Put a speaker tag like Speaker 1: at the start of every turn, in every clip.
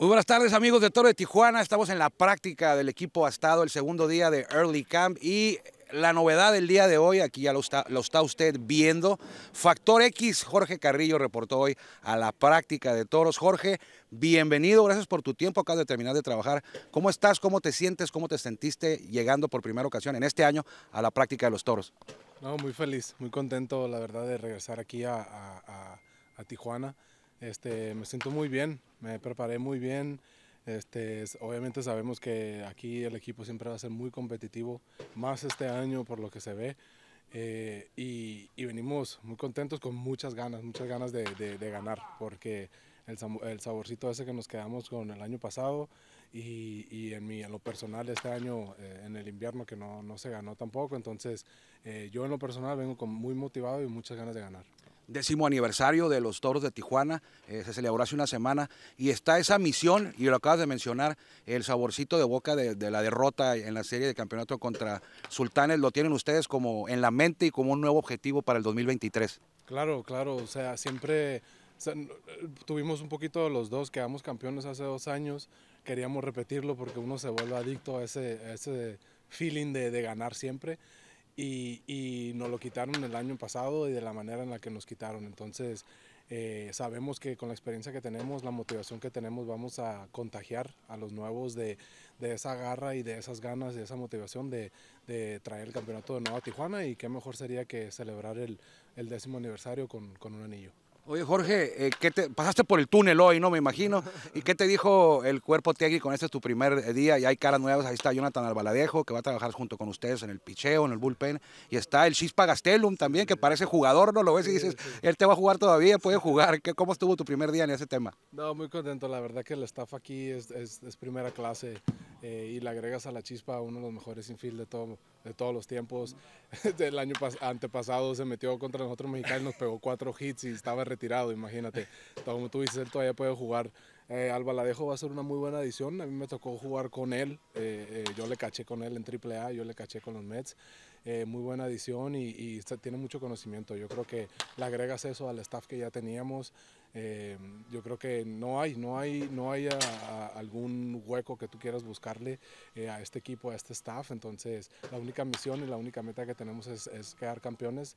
Speaker 1: Muy buenas tardes amigos de Toro de Tijuana, estamos en la práctica del equipo Astado, el segundo día de Early Camp y la novedad del día de hoy, aquí ya lo está, usted viendo, Factor X, Jorge Carrillo reportó hoy a la práctica de toros. Jorge, bienvenido, gracias por tu tiempo, acabas de terminar de trabajar. ¿Cómo estás? ¿Cómo te sientes? ¿Cómo te sentiste llegando por primera ocasión en este año a la práctica de los toros?
Speaker 2: No, muy feliz, muy contento, la verdad, de regresar aquí a Tijuana. Este, me siento muy bien, me preparé muy bien. Este, obviamente sabemos que aquí el equipo siempre va a ser muy competitivo, más este año por lo que se ve. Eh, y, venimos muy contentos con muchas ganas, muchas ganas de, ganar, porque el, saborcito ese que nos quedamos con el año pasado y, en, mi, lo personal este año eh, en el invierno que no, se ganó tampoco, entonces eh, yo en lo personal vengo con muy motivado y muchas ganas de ganar
Speaker 1: décimo aniversario de los Toros de Tijuana, eh, se celebró hace una semana y está esa misión, y lo acabas de mencionar, el saborcito de boca de, la derrota en la serie de campeonato contra Sultanes, lo tienen ustedes como en la mente y como un nuevo objetivo para el 2023.
Speaker 2: Claro, claro, o sea, siempre tuvimos un poquito los dos, quedamos campeones hace dos años, queríamos repetirlo porque uno se vuelve adicto a ese, feeling de ganar siempre y, y, nos lo quitaron el año pasado y de la manera en la que nos quitaron. Entonces, eh, sabemos que con la experiencia que tenemos, la motivación que tenemos, vamos a contagiar a los nuevos de, esa garra y de esas ganas, de esa motivación de, traer el campeonato de nuevo a Tijuana y qué mejor sería que celebrar el, décimo aniversario con un anillo.
Speaker 1: Oye, Jorge, eh, te, pasaste por el túnel hoy, ¿no? Me imagino. ¿Y qué te dijo el cuerpo técnico con este es tu primer día? Y hay caras nuevas. Ahí está Jonathan Albaladejo, que va a trabajar junto con ustedes en el picheo, en el bullpen. Y está el Chispa Gastelum también, que parece jugador, ¿no? Lo ves y dices, él te va a jugar todavía, puede jugar. ¿Cómo estuvo tu primer día en ese tema?
Speaker 2: No, muy contento. La verdad que el staff aquí es, es primera clase. Eh, y le agregas a la chispa uno de los mejores infield de, todo, de todos los tiempos. del año antepasado se metió contra nosotros mexicanos, nos pegó cuatro hits y estaba retirado, imagínate. Como tú dices, él todavía puede jugar eh, va a ser una muy buena adición. A mí me tocó jugar con él. Eh, eh, yo le caché con él en AAA, yo le caché con los Mets. Eh, muy buena adición y, tiene mucho conocimiento. Yo creo que le agregas eso al staff que ya teníamos. yo creo que no hay, no hay, no hay algún hueco que tú quieras buscarle a este equipo, a este staff. Entonces, la única misión y la única meta que tenemos es, es quedar campeones.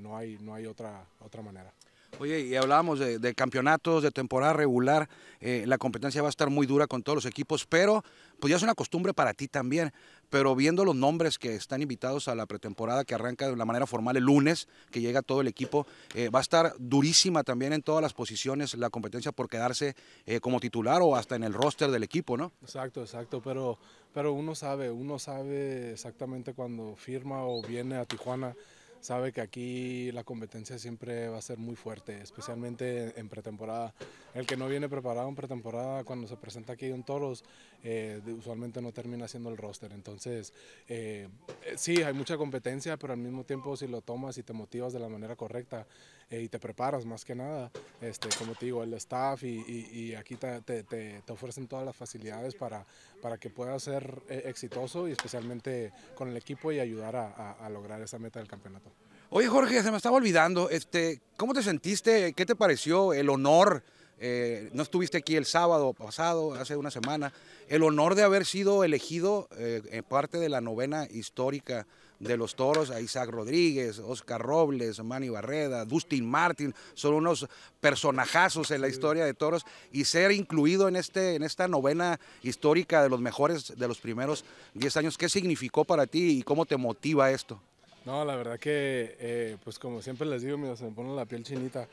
Speaker 2: no hay, no hay otra, otra manera.
Speaker 1: Oye, y hablábamos de, campeonatos, de temporada regular, eh, la competencia va a estar muy dura con todos los equipos, pero pues ya es una costumbre para ti también, pero viendo los nombres que están invitados a la pretemporada que arranca de la manera formal el lunes, que llega todo el equipo, eh, va a estar durísima también en todas las posiciones la competencia por quedarse eh, como titular o hasta en el roster del equipo, ¿no?
Speaker 2: Exacto, exacto, pero, pero uno sabe, uno sabe exactamente cuando firma o viene a Tijuana sabe que aquí la competencia siempre va a ser muy fuerte, especialmente en pretemporada. El que no viene preparado en pretemporada, cuando se presenta aquí en toros, eh, usualmente no termina haciendo el roster. Entonces, eh, sí, hay mucha competencia, pero al mismo tiempo si lo tomas y te motivas de la manera correcta eh, y te preparas más que nada, este, como te digo, el staff y, aquí te, ofrecen todas las facilidades para, para que puedas ser exitoso y especialmente con el equipo y ayudar a lograr esa meta del campeonato.
Speaker 1: Oye Jorge, se me estaba olvidando, este, ¿cómo te sentiste? ¿Qué te pareció el honor? Eh, no estuviste aquí el sábado pasado, hace una semana, el honor de haber sido elegido eh, en parte de la novena histórica de los toros a Isaac Rodríguez, Oscar Robles, Manny Barreda, Dustin Martin, son unos personajazos en la historia de toros y ser incluido en, este, en esta novena histórica de los mejores de los primeros 10 años, ¿qué significó para ti y cómo te motiva esto?
Speaker 2: No, la verdad que, eh, pues como siempre les digo, mira, se me pone la piel chinita.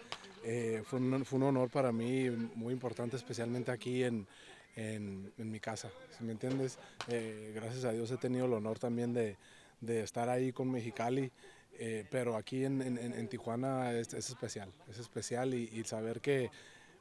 Speaker 2: Eh, fue, un, honor para mí, muy importante, especialmente aquí en, mi casa, si me entiendes. Eh, gracias a Dios he tenido el honor también de, estar ahí con Mexicali, pero aquí en, Tijuana es, especial, es especial y saber que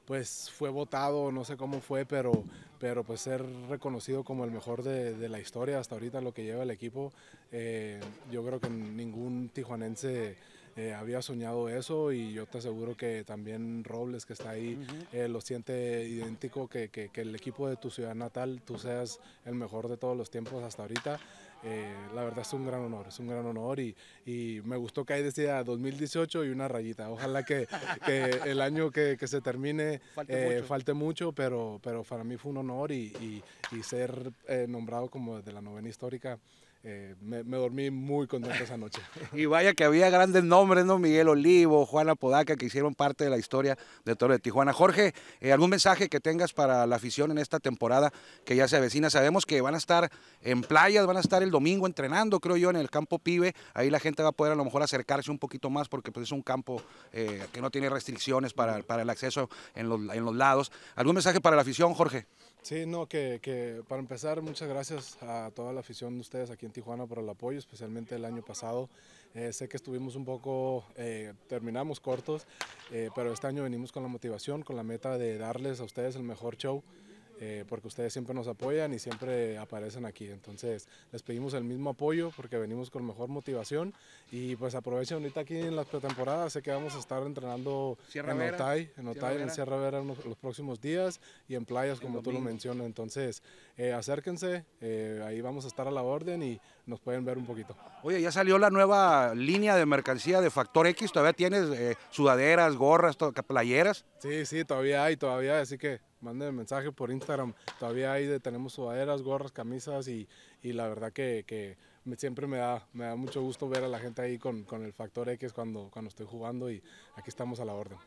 Speaker 2: pues fue votado, no sé cómo fue, pero, pero pues ser reconocido como el mejor de, la historia hasta ahorita, lo que lleva el equipo, eh, yo creo que ningún tijuanense eh, había soñado eso y yo te aseguro que también Robles que está ahí eh, lo siente idéntico, que, que el equipo de tu ciudad natal, tú seas el mejor de todos los tiempos hasta ahorita. Eh, la verdad es un gran honor, es un gran honor y, me gustó que ahí decía 2018 y una rayita. Ojalá que, el año que, se termine falte, eh, mucho. pero, para mí fue un honor y, ser eh, nombrado como de la novena histórica. Eh, me, dormí muy contento esa noche.
Speaker 1: y vaya que había grandes nombres, ¿no? Miguel Olivo, Juana Podaca, que hicieron parte de la historia de Toro de Tijuana. Jorge, eh, ¿algún mensaje que tengas para la afición en esta temporada que ya se avecina? Sabemos que van a estar en playas, van a estar el domingo entrenando, creo yo, en el campo Pibe. Ahí la gente va a poder a lo mejor acercarse un poquito más porque pues, es un campo eh, que no tiene restricciones para, para el acceso en los lados. ¿Algún mensaje para la afición, Jorge?
Speaker 2: Sí, no, que, para empezar, muchas gracias a toda la afición de ustedes aquí en Tijuana por el apoyo, especialmente el año pasado. Eh, sé que estuvimos un poco, eh, terminamos cortos, eh, pero este año venimos con la motivación, con la meta de darles a ustedes el mejor show. Eh, porque ustedes siempre nos apoyan y siempre aparecen aquí. Entonces les pedimos el mismo apoyo porque venimos con mejor motivación y pues aprovechen ahorita aquí en las pretemporadas, sé que vamos a estar entrenando en Otay, en Otay, en Sierra los, próximos días y en playas como tú lo mencionas. Entonces eh, acérquense, eh, ahí vamos a estar a la orden y nos pueden ver un poquito.
Speaker 1: Oye, ya salió la nueva línea de mercancía de Factor X, todavía tienes sudaderas, gorras, playeras.
Speaker 2: Sí, sí, todavía hay, todavía, así que manden mensaje por Instagram. Todavía ahí tenemos sudaderas, gorras, camisas y, y la verdad que, siempre me da, me da mucho gusto ver a la gente ahí con, con el factor X cuando, cuando estoy jugando y aquí estamos a la orden.